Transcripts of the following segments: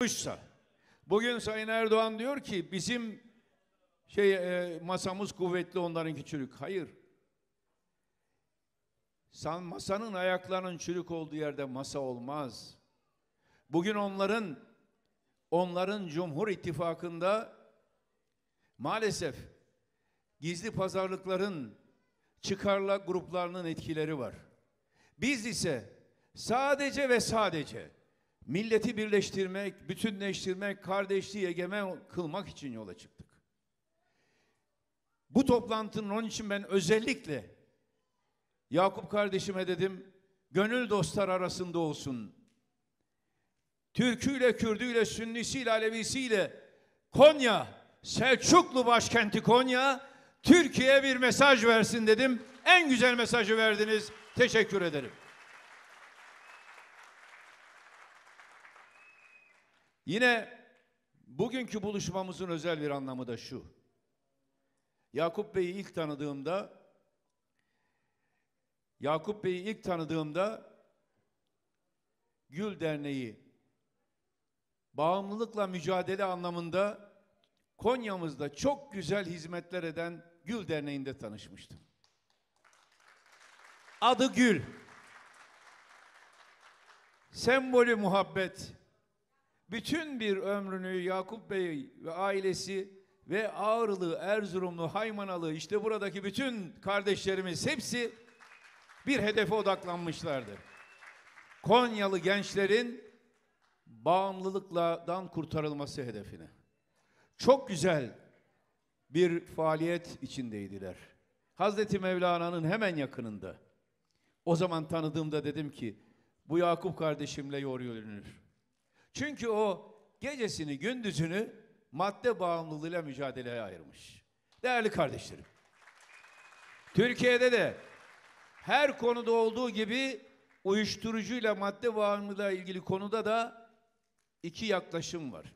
buysa bugün Sayın Erdoğan diyor ki bizim şey e, masamız kuvvetli onlarınki çürük. Hayır. San masanın ayaklarının çürük olduğu yerde masa olmaz. Bugün onların onların Cumhur İttifakı'nda maalesef gizli pazarlıkların çıkarla gruplarının etkileri var. Biz ise sadece ve sadece milleti birleştirmek, bütünleştirmek, kardeşliği egemen kılmak için yola çıktık. Bu toplantının onun için ben özellikle Yakup kardeşime dedim, gönül dostlar arasında olsun. Türküyle, Kürdüyle, Sünnisiyle, Alevisiyle Konya, Selçuklu başkenti Konya, Türkiye'ye bir mesaj versin dedim. En güzel mesajı verdiniz. Teşekkür ederim. Yine bugünkü buluşmamızın özel bir anlamı da şu. Yakup Bey'i ilk tanıdığımda Yakup Bey'i ilk tanıdığımda Gül Derneği bağımlılıkla mücadele anlamında Konya'mızda çok güzel hizmetler eden Gül Derneği'nde tanışmıştım. Adı Gül. Sembolü muhabbet, bütün bir ömrünü Yakup Bey ve ailesi ve Ağrılı, Erzurumlu, Haymanalı işte buradaki bütün kardeşlerimiz hepsi bir hedefe odaklanmışlardı. Konyalı gençlerin bağımlılıklardan kurtarılması hedefine. Çok güzel bir faaliyet içindeydiler. Hazreti Mevlana'nın hemen yakınında. O zaman tanıdığımda dedim ki bu Yakup kardeşimle yol çünkü o gecesini gündüzünü madde bağımlılığıyla mücadeleye ayırmış. Değerli kardeşlerim. Türkiye'de de her konuda olduğu gibi uyuşturucuyla madde bağımlılığıyla ilgili konuda da iki yaklaşım var.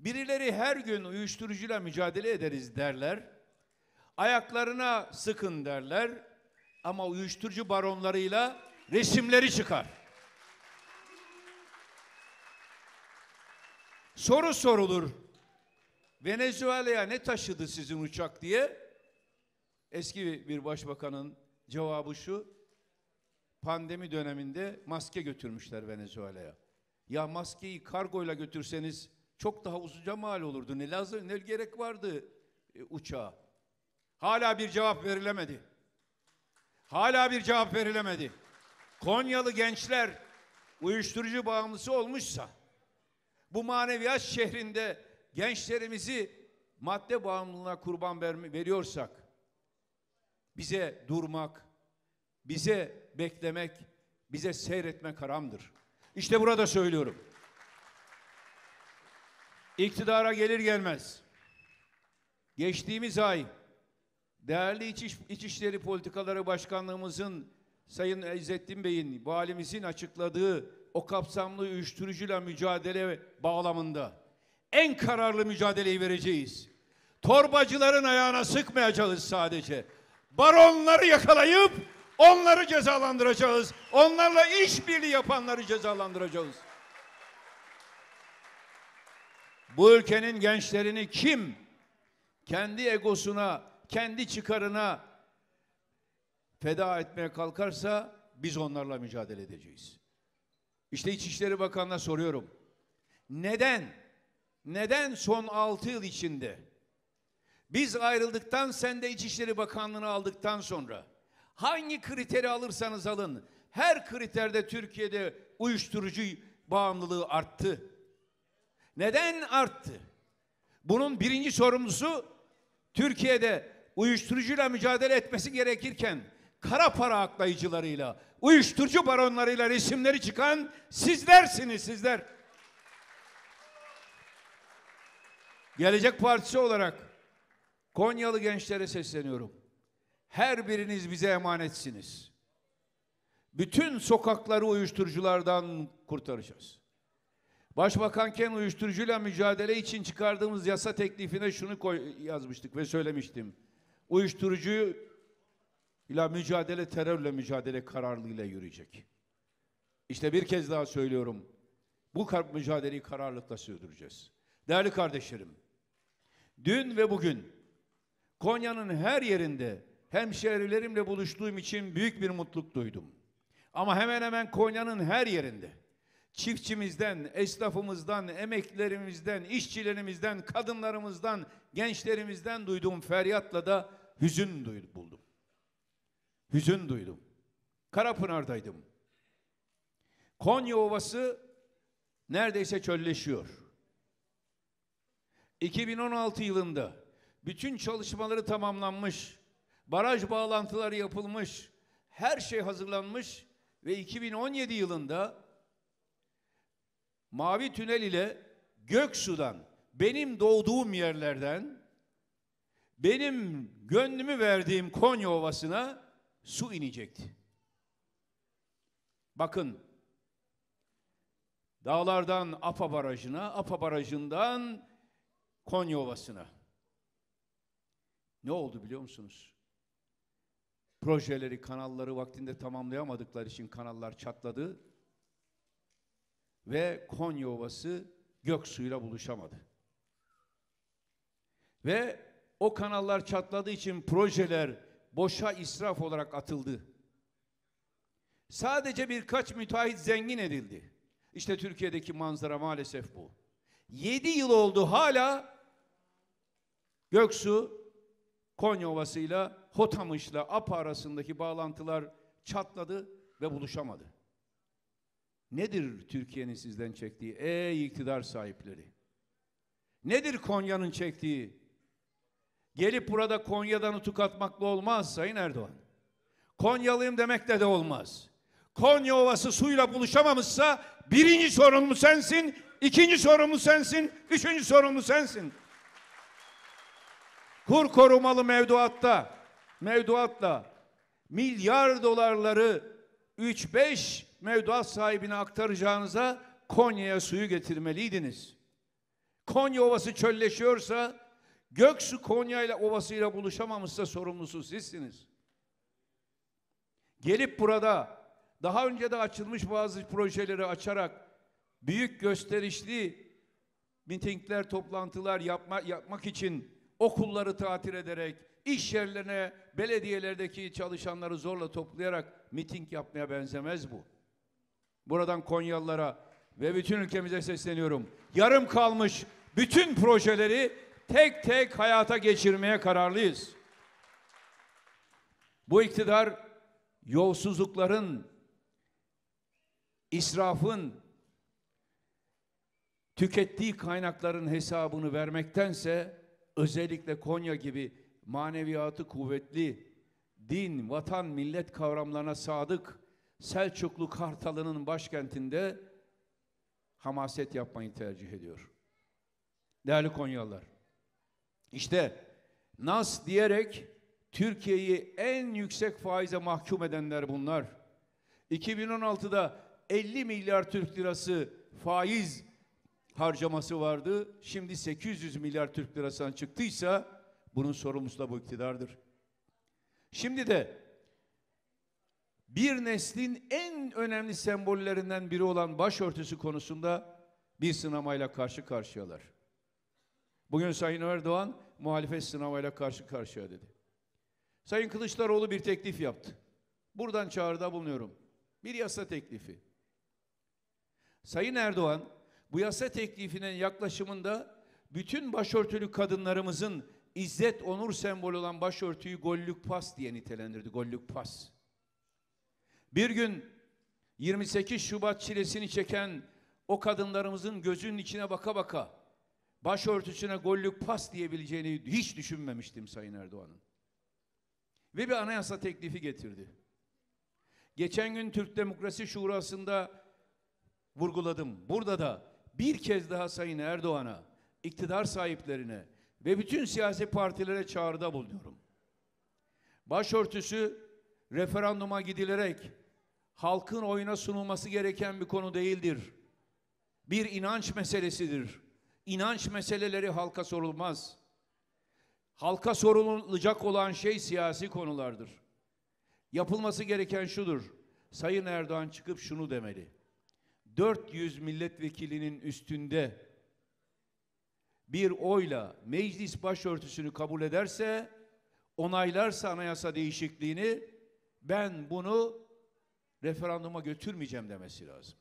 Birileri her gün uyuşturucuyla mücadele ederiz derler. Ayaklarına sıkın derler. Ama uyuşturucu baronlarıyla resimleri çıkar. soru sorulur. Venezuela'ya ne taşıdı sizin uçak diye. Eski bir başbakanın cevabı şu. Pandemi döneminde maske götürmüşler Venezuela'ya. Ya maskeyi kargoyla götürseniz çok daha uzunca mal olurdu. Ne lazım, ne gerek vardı e, uçağa? Hala bir cevap verilemedi. Hala bir cevap verilemedi. Konyalı gençler uyuşturucu bağımlısı olmuşsa bu maneviyat şehrinde gençlerimizi madde bağımlılığına kurban veriyorsak bize durmak, bize beklemek, bize seyretmek haramdır. İşte burada söylüyorum. İktidara gelir gelmez. Geçtiğimiz ay değerli İçiş, İçişleri Politikaları Başkanlığımızın Sayın İzzettin Bey'in, valimizin açıkladığı o kapsamlı uyuşturucuyla mücadele bağlamında en kararlı mücadeleyi vereceğiz. Torbacıların ayağına sıkmayacağız sadece. Baronları yakalayıp onları cezalandıracağız. Onlarla işbirliği yapanları cezalandıracağız. Bu ülkenin gençlerini kim kendi egosuna, kendi çıkarına feda etmeye kalkarsa biz onlarla mücadele edeceğiz. İşte İçişleri Bakanı'na soruyorum. Neden? Neden son 6 yıl içinde biz ayrıldıktan sen de İçişleri Bakanlığı'nı aldıktan sonra hangi kriteri alırsanız alın her kriterde Türkiye'de uyuşturucu bağımlılığı arttı. Neden arttı? Bunun birinci sorumlusu Türkiye'de uyuşturucuyla mücadele etmesi gerekirken kara para aklayıcılarıyla, uyuşturucu baronlarıyla resimleri çıkan sizlersiniz sizler. Gelecek Partisi olarak Konyalı gençlere sesleniyorum. Her biriniz bize emanetsiniz. Bütün sokakları uyuşturuculardan kurtaracağız. Başbakanken uyuşturucuyla mücadele için çıkardığımız yasa teklifine şunu koy, yazmıştık ve söylemiştim. Uyuşturucuyu İla mücadele terörle mücadele kararlılığıyla yürüyecek. İşte bir kez daha söylüyorum. Bu kar mücadeleyi kararlılıkla sürdüreceğiz. Değerli kardeşlerim, dün ve bugün Konya'nın her yerinde hemşehrilerimle buluştuğum için büyük bir mutluluk duydum. Ama hemen hemen Konya'nın her yerinde çiftçimizden, esnafımızdan, emeklilerimizden, işçilerimizden, kadınlarımızdan, gençlerimizden duyduğum feryatla da hüzün duydum, buldum hüzün duydum. Karapınar'daydım. Konya Ovası neredeyse çölleşiyor. 2016 yılında bütün çalışmaları tamamlanmış, baraj bağlantıları yapılmış, her şey hazırlanmış ve 2017 yılında Mavi Tünel ile Göksu'dan, benim doğduğum yerlerden, benim gönlümü verdiğim Konya Ovası'na su inecekti. Bakın dağlardan Apa Barajı'na, Apa Barajı'ndan Konya Ovası'na. Ne oldu biliyor musunuz? Projeleri, kanalları vaktinde tamamlayamadıkları için kanallar çatladı ve Konya Ovası gök suyuyla buluşamadı. Ve o kanallar çatladığı için projeler boşa israf olarak atıldı. Sadece birkaç müteahhit zengin edildi. İşte Türkiye'deki manzara maalesef bu. Yedi yıl oldu hala Göksu Konya Ovası'yla Hotamış'la APA arasındaki bağlantılar çatladı ve buluşamadı. Nedir Türkiye'nin sizden çektiği ey iktidar sahipleri? Nedir Konya'nın çektiği Gelip burada Konya'dan utuk atmakla olmaz Sayın Erdoğan. Konyalıyım demekle de olmaz. Konya Ovası suyla buluşamamışsa birinci sorumlu sensin, ikinci sorumlu sensin, üçüncü sorumlu sensin. Kur korumalı mevduatta, mevduatla milyar dolarları 3-5 mevduat sahibine aktaracağınıza Konya'ya suyu getirmeliydiniz. Konya Ovası çölleşiyorsa Göksu Konya ile Ovası'yla buluşamamışsa sorumlusu sizsiniz. Gelip burada daha önce de açılmış bazı projeleri açarak büyük gösterişli mitingler, toplantılar yapma, yapmak için okulları tatil ederek, iş yerlerine, belediyelerdeki çalışanları zorla toplayarak miting yapmaya benzemez bu. Buradan Konyalılara ve bütün ülkemize sesleniyorum. Yarım kalmış bütün projeleri tek tek hayata geçirmeye kararlıyız. Bu iktidar yolsuzlukların, israfın, tükettiği kaynakların hesabını vermektense özellikle Konya gibi maneviyatı kuvvetli, din, vatan, millet kavramlarına sadık Selçuklu Kartalı'nın başkentinde hamaset yapmayı tercih ediyor. Değerli Konyalılar, işte nas diyerek Türkiye'yi en yüksek faize mahkum edenler bunlar. 2016'da 50 milyar Türk lirası faiz harcaması vardı. Şimdi 800 milyar Türk lirasından çıktıysa bunun sorumlusu da bu iktidardır. Şimdi de bir neslin en önemli sembollerinden biri olan başörtüsü konusunda bir sınamayla karşı karşıyalar. Bugün Sayın Erdoğan muhalefet sınavıyla karşı karşıya dedi. Sayın Kılıçdaroğlu bir teklif yaptı. Buradan çağrıda bulunuyorum. Bir yasa teklifi. Sayın Erdoğan bu yasa teklifinin yaklaşımında bütün başörtülü kadınlarımızın izzet onur sembolü olan başörtüyü gollük pas diye nitelendirdi. Gollük pas. Bir gün 28 Şubat çilesini çeken o kadınlarımızın gözünün içine baka baka başörtüsüne gollük pas diyebileceğini hiç düşünmemiştim Sayın Erdoğan'ın. Ve bir anayasa teklifi getirdi. Geçen gün Türk Demokrasi Şurası'nda vurguladım. Burada da bir kez daha Sayın Erdoğan'a, iktidar sahiplerine ve bütün siyasi partilere çağrıda bulunuyorum. Başörtüsü referanduma gidilerek halkın oyuna sunulması gereken bir konu değildir. Bir inanç meselesidir inanç meseleleri halka sorulmaz. Halka sorulacak olan şey siyasi konulardır. Yapılması gereken şudur. Sayın Erdoğan çıkıp şunu demeli. 400 milletvekilinin üstünde bir oyla meclis başörtüsünü kabul ederse, onaylarsa anayasa değişikliğini ben bunu referanduma götürmeyeceğim demesi lazım.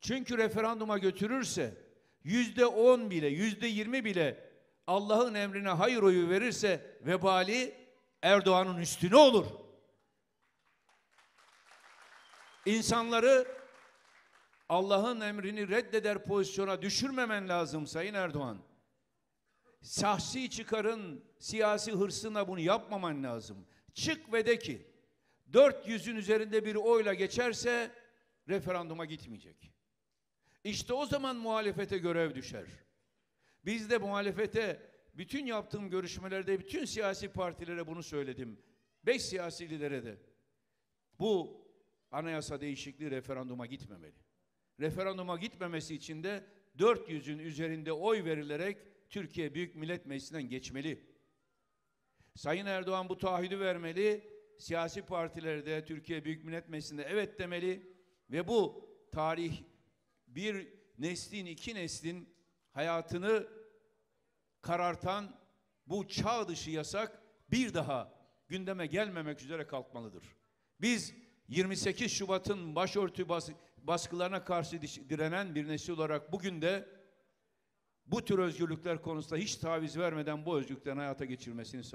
Çünkü referanduma götürürse yüzde on bile, yüzde yirmi bile Allah'ın emrine hayır oyu verirse vebali Erdoğan'ın üstüne olur. İnsanları Allah'ın emrini reddeder pozisyona düşürmemen lazım Sayın Erdoğan. Sahsi çıkarın siyasi hırsına bunu yapmaman lazım. Çık ve de ki 400'ün üzerinde bir oyla geçerse referanduma gitmeyecek. İşte o zaman muhalefete görev düşer. Biz de muhalefete bütün yaptığım görüşmelerde bütün siyasi partilere bunu söyledim. Beş siyasi lidere de. Bu anayasa değişikliği referanduma gitmemeli. Referanduma gitmemesi için de 400'ün üzerinde oy verilerek Türkiye Büyük Millet Meclisi'nden geçmeli. Sayın Erdoğan bu taahhüdü vermeli. Siyasi partilerde Türkiye Büyük Millet Meclisi'nde evet demeli ve bu tarih bir neslin, iki neslin hayatını karartan bu çağ dışı yasak bir daha gündeme gelmemek üzere kalkmalıdır. Biz 28 Şubat'ın başörtü baskılarına karşı direnen bir nesil olarak bugün de bu tür özgürlükler konusunda hiç taviz vermeden bu özgürlüklerin hayata geçirmesini sağlıyoruz.